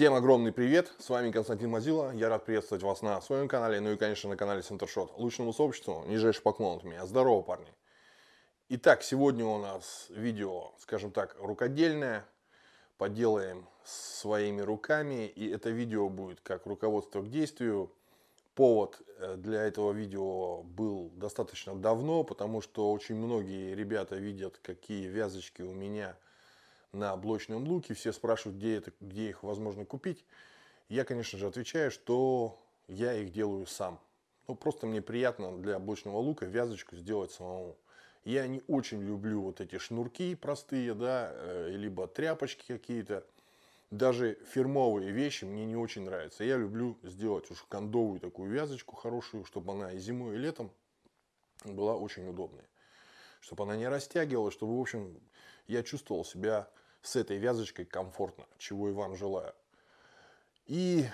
Всем огромный привет, с вами Константин Мазила, я рад приветствовать вас на своем канале, ну и, конечно, на канале Центршот. Лучшему сообществу нижайший поклон от меня. Здорово, парни! Итак, сегодня у нас видео, скажем так, рукодельное. Поделаем своими руками, и это видео будет как руководство к действию. Повод э, для этого видео был достаточно давно, потому что очень многие ребята видят, какие вязочки у меня – на блочном луке. Все спрашивают, где, это, где их возможно купить. Я, конечно же, отвечаю, что я их делаю сам. Ну, просто мне приятно для блочного лука вязочку сделать самому. Я не очень люблю вот эти шнурки простые, да, э, либо тряпочки какие-то. Даже фирмовые вещи мне не очень нравятся. Я люблю сделать уж кондовую такую вязочку хорошую, чтобы она и зимой, и летом была очень удобная чтобы она не растягивалась, чтобы, в общем, я чувствовал себя с этой вязочкой комфортно, чего и вам желаю. И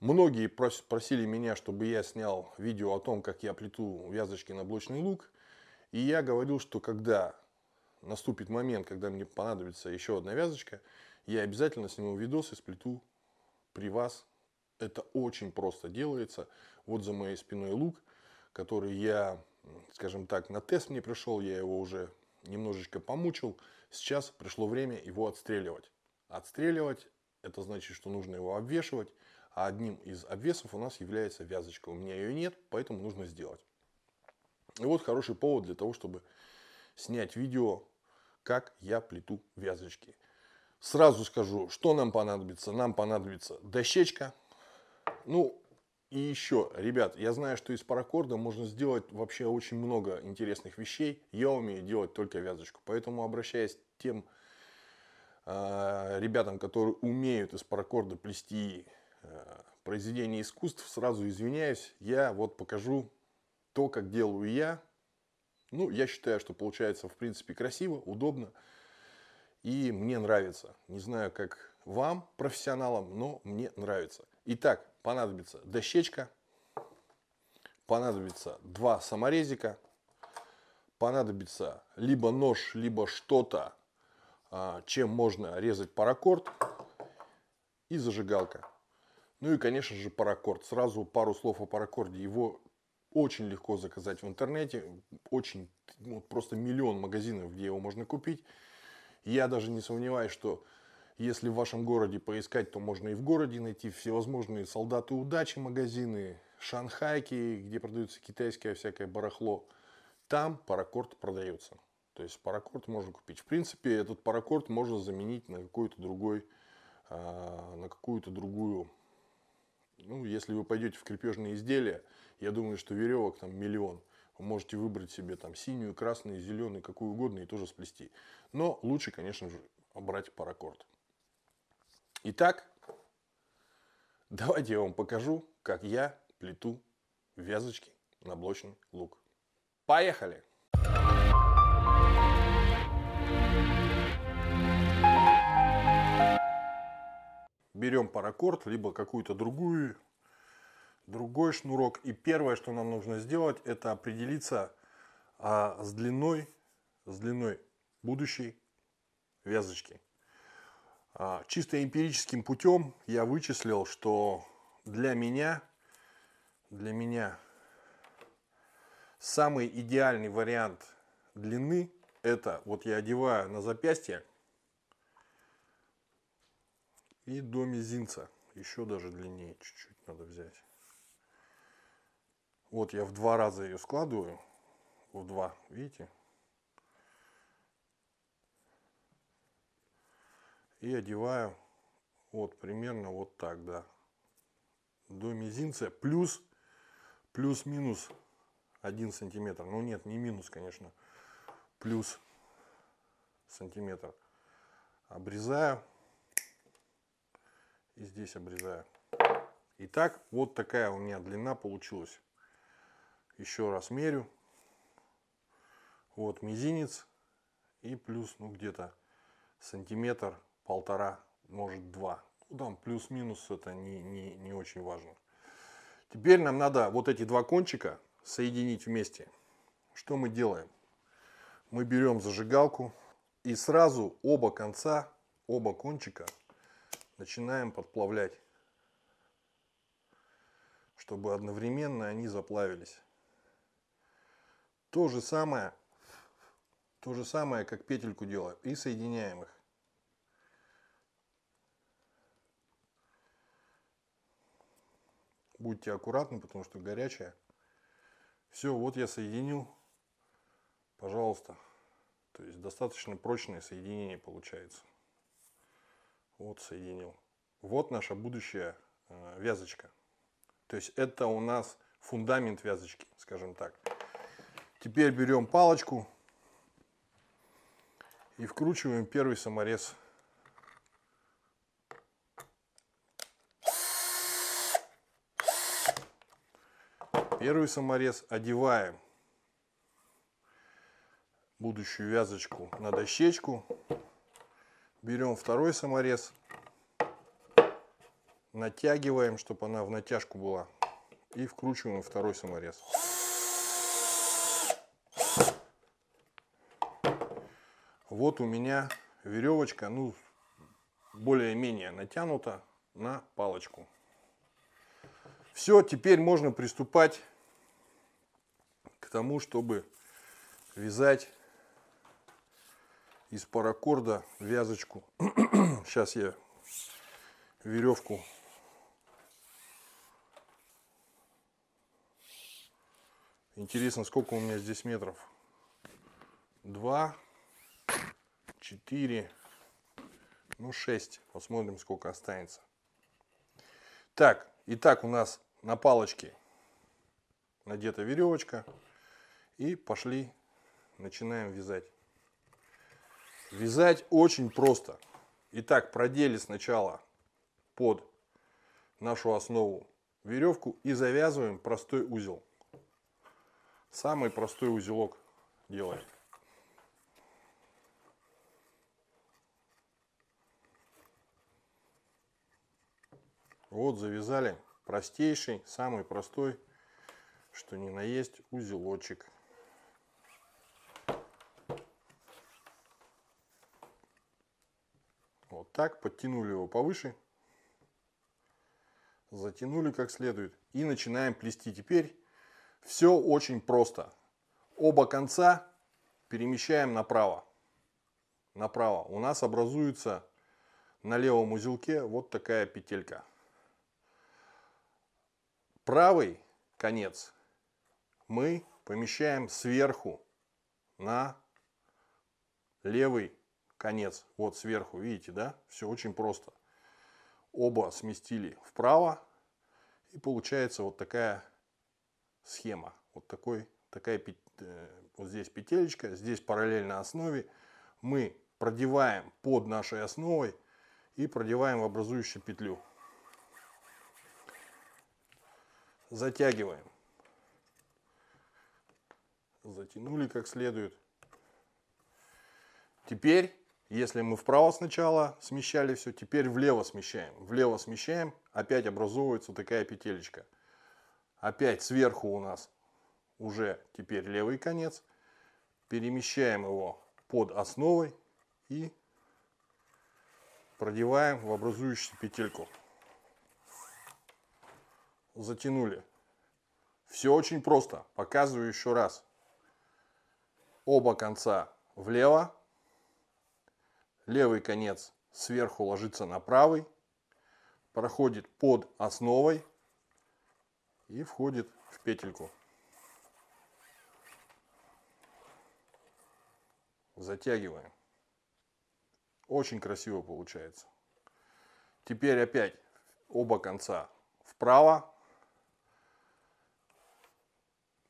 многие просили меня, чтобы я снял видео о том, как я плету вязочки на блочный лук. И я говорил, что когда наступит момент, когда мне понадобится еще одна вязочка, я обязательно сниму видос и сплету при вас. Это очень просто делается. Вот за моей спиной лук, который я скажем так, на тест мне пришел, я его уже немножечко помучил. Сейчас пришло время его отстреливать. Отстреливать – это значит, что нужно его обвешивать, а одним из обвесов у нас является вязочка. У меня ее нет, поэтому нужно сделать. И вот хороший повод для того, чтобы снять видео, как я плету вязочки. Сразу скажу, что нам понадобится. Нам понадобится дощечка. Ну, и еще, ребят, я знаю, что из паракорда можно сделать вообще очень много интересных вещей. Я умею делать только вязочку. Поэтому обращаясь к тем э, ребятам, которые умеют из паракорда плести э, произведения искусств, сразу извиняюсь, я вот покажу то, как делаю я. Ну, я считаю, что получается, в принципе, красиво, удобно. И мне нравится. Не знаю, как вам, профессионалам, но мне нравится. Итак, понадобится дощечка, понадобится два саморезика, понадобится либо нож, либо что-то, а, чем можно резать паракорд и зажигалка. Ну и, конечно же, паракорд. Сразу пару слов о паракорде. Его очень легко заказать в интернете. Очень, ну, просто миллион магазинов, где его можно купить. Я даже не сомневаюсь, что если в вашем городе поискать, то можно и в городе найти всевозможные солдаты удачи магазины, шанхайки, где продается китайское всякое барахло. Там паракорд продается. То есть паракорд можно купить. В принципе, этот паракорд можно заменить на какой-то другой, а, на какую-то другую. Ну, если вы пойдете в крепежные изделия, я думаю, что веревок там миллион. Вы можете выбрать себе там синюю, красную, зеленую, какую угодно и тоже сплести. Но лучше, конечно же, брать паракорд. Итак, давайте я вам покажу, как я плету вязочки на блочный лук. Поехали! Берем паракорд, либо какую-то другую, другой шнурок. И первое, что нам нужно сделать, это определиться а, с длиной, с длиной будущей вязочки. А, чисто эмпирическим путем я вычислил, что для меня, для меня самый идеальный вариант длины это вот я одеваю на запястье и до мизинца. Еще даже длиннее чуть-чуть надо взять. Вот я в два раза ее складываю. В два, видите? и одеваю вот примерно вот так, да, до мизинца, плюс, плюс-минус один сантиметр, ну нет, не минус, конечно, плюс сантиметр, обрезаю и здесь обрезаю. Итак, вот такая у меня длина получилась. Еще раз мерю. Вот мизинец и плюс, ну где-то сантиметр полтора, может два. Ну, там плюс-минус это не, не, не очень важно. Теперь нам надо вот эти два кончика соединить вместе. Что мы делаем? Мы берем зажигалку и сразу оба конца, оба кончика начинаем подплавлять, чтобы одновременно они заплавились. То же самое, то же самое, как петельку делаем и соединяем их. Будьте аккуратны, потому что горячая. Все, вот я соединил. Пожалуйста. То есть достаточно прочное соединение получается. Вот соединил. Вот наша будущая э, вязочка. То есть это у нас фундамент вязочки, скажем так. Теперь берем палочку и вкручиваем первый саморез Первый саморез одеваем будущую вязочку на дощечку. Берем второй саморез, натягиваем, чтобы она в натяжку была, и вкручиваем второй саморез. Вот у меня веревочка, ну, более-менее натянута на палочку. Все, теперь можно приступать к тому, чтобы вязать из паракорда вязочку. Сейчас я веревку Интересно, сколько у меня здесь метров? Два, четыре, ну шесть. Посмотрим, сколько останется. Так, итак у нас на палочке надета веревочка. И пошли, начинаем вязать. Вязать очень просто. Итак, продели сначала под нашу основу веревку и завязываем простой узел. Самый простой узелок делаем. Вот завязали простейший, самый простой, что ни на есть узелочек. Вот так, подтянули его повыше. Затянули как следует. И начинаем плести теперь. Все очень просто. Оба конца перемещаем направо. Направо. У нас образуется на левом узелке вот такая петелька. Правый конец мы помещаем сверху на левый конец, вот сверху, видите, да? Все очень просто. Оба сместили вправо, и получается вот такая схема. Вот такой, такая, э, вот здесь петелечка, здесь параллельно основе. Мы продеваем под нашей основой и продеваем в образующую петлю. Затягиваем. Затянули как следует. Теперь если мы вправо сначала смещали все, теперь влево смещаем. Влево смещаем, опять образовывается такая петелечка. Опять сверху у нас уже теперь левый конец. Перемещаем его под основой и продеваем в образующуюся петельку. Затянули. Все очень просто. Показываю еще раз. Оба конца влево, левый конец сверху ложится на правый, проходит под основой и входит в петельку. Затягиваем. Очень красиво получается. Теперь опять оба конца вправо.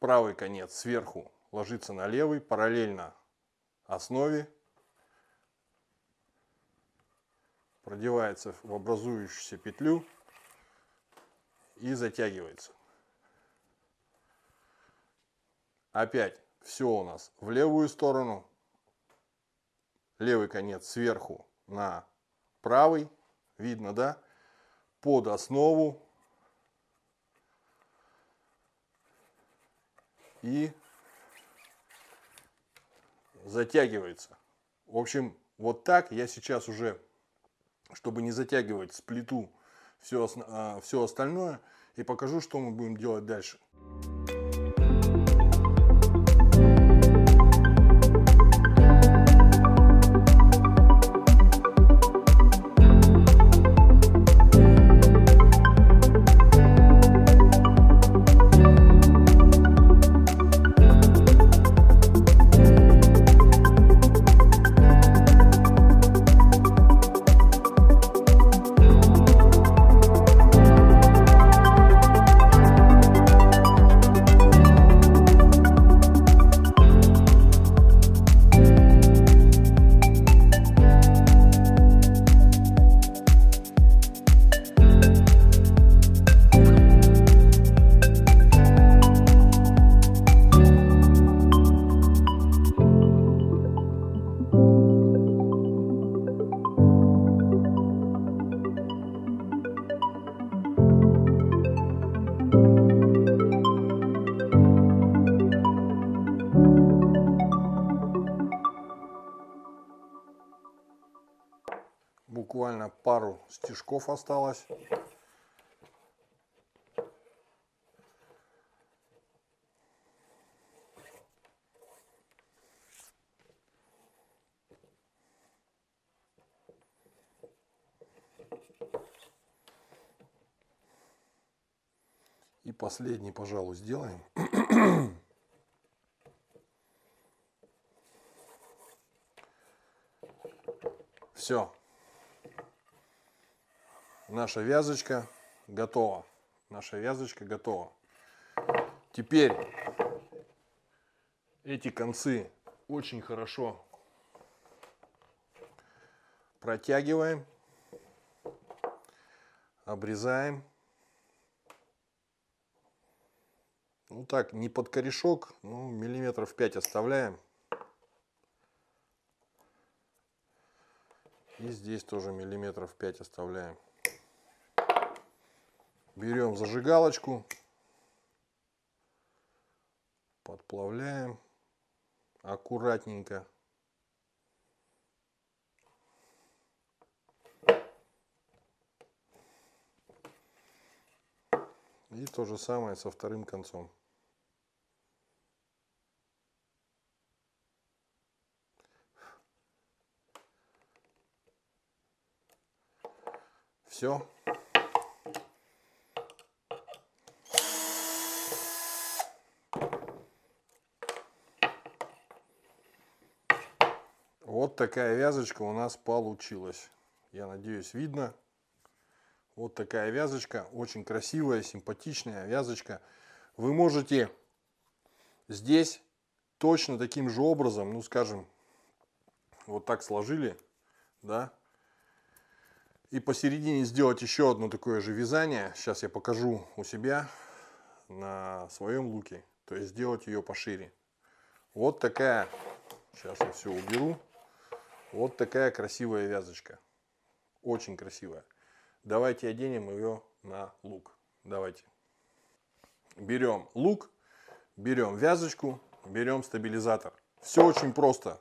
Правый конец сверху ложится на левый, параллельно основе продевается в образующуюся петлю и затягивается. Опять все у нас в левую сторону. Левый конец сверху на правый. Видно, да? Под основу. И затягивается. В общем, вот так я сейчас уже чтобы не затягивать с плиту все, а, все остальное. И покажу, что мы будем делать дальше. Дальше. пару стежков осталось. И последний, пожалуй, сделаем. Все наша вязочка готова. Наша вязочка готова. Теперь эти концы очень хорошо протягиваем, обрезаем. Ну так, не под корешок, ну миллиметров 5 оставляем. И здесь тоже миллиметров 5 оставляем. Берем зажигалочку, подплавляем аккуратненько. И то же самое со вторым концом. Все. такая вязочка у нас получилась. Я надеюсь, видно. Вот такая вязочка. Очень красивая, симпатичная вязочка. Вы можете здесь точно таким же образом, ну скажем, вот так сложили, да, и посередине сделать еще одно такое же вязание. Сейчас я покажу у себя на своем луке. То есть сделать ее пошире. Вот такая. Сейчас я все уберу. Вот такая красивая вязочка. Очень красивая. Давайте оденем ее на лук. Давайте. Берем лук, берем вязочку, берем стабилизатор. Все очень просто.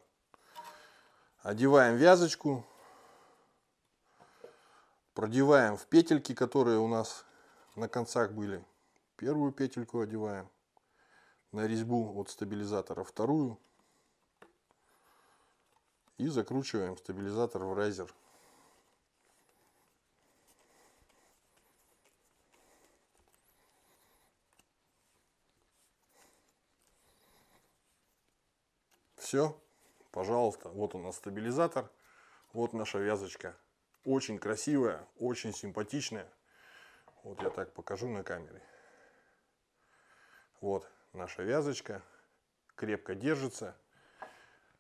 Одеваем вязочку, продеваем в петельки, которые у нас на концах были. Первую петельку одеваем на резьбу от стабилизатора, вторую – и закручиваем стабилизатор в райзер. Все, пожалуйста, вот у нас стабилизатор, вот наша вязочка. Очень красивая, очень симпатичная. Вот я так покажу на камере. Вот наша вязочка, крепко держится.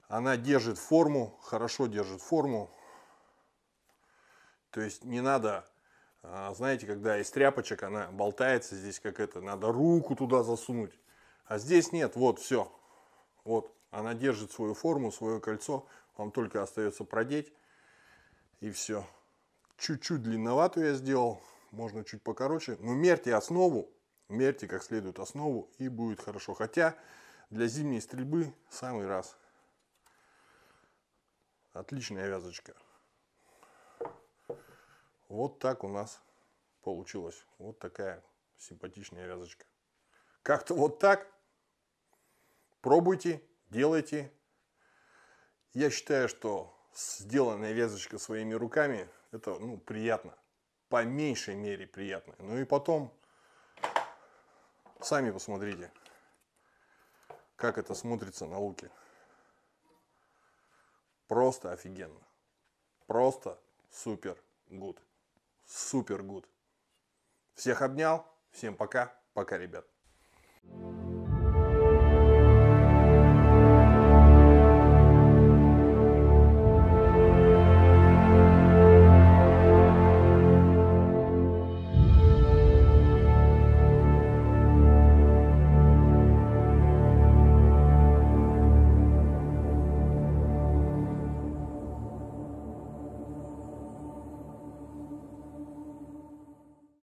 Она держит форму, хорошо держит форму. То есть не надо, а, знаете, когда из тряпочек она болтается здесь как это, надо руку туда засунуть. А здесь нет, вот все. Вот, она держит свою форму, свое кольцо. Вам только остается продеть и все. Чуть-чуть длинноватую я сделал, можно чуть покороче. Но ну, мерьте основу, мерьте как следует основу и будет хорошо. Хотя для зимней стрельбы самый раз. Отличная вязочка. Вот так у нас получилась. Вот такая симпатичная вязочка. Как-то вот так. Пробуйте, делайте. Я считаю, что сделанная вязочка своими руками, это ну, приятно. По меньшей мере приятно. Ну и потом, сами посмотрите, как это смотрится на луке. Просто офигенно. Просто супер гуд. Супер гуд. Всех обнял. Всем пока. Пока, ребят.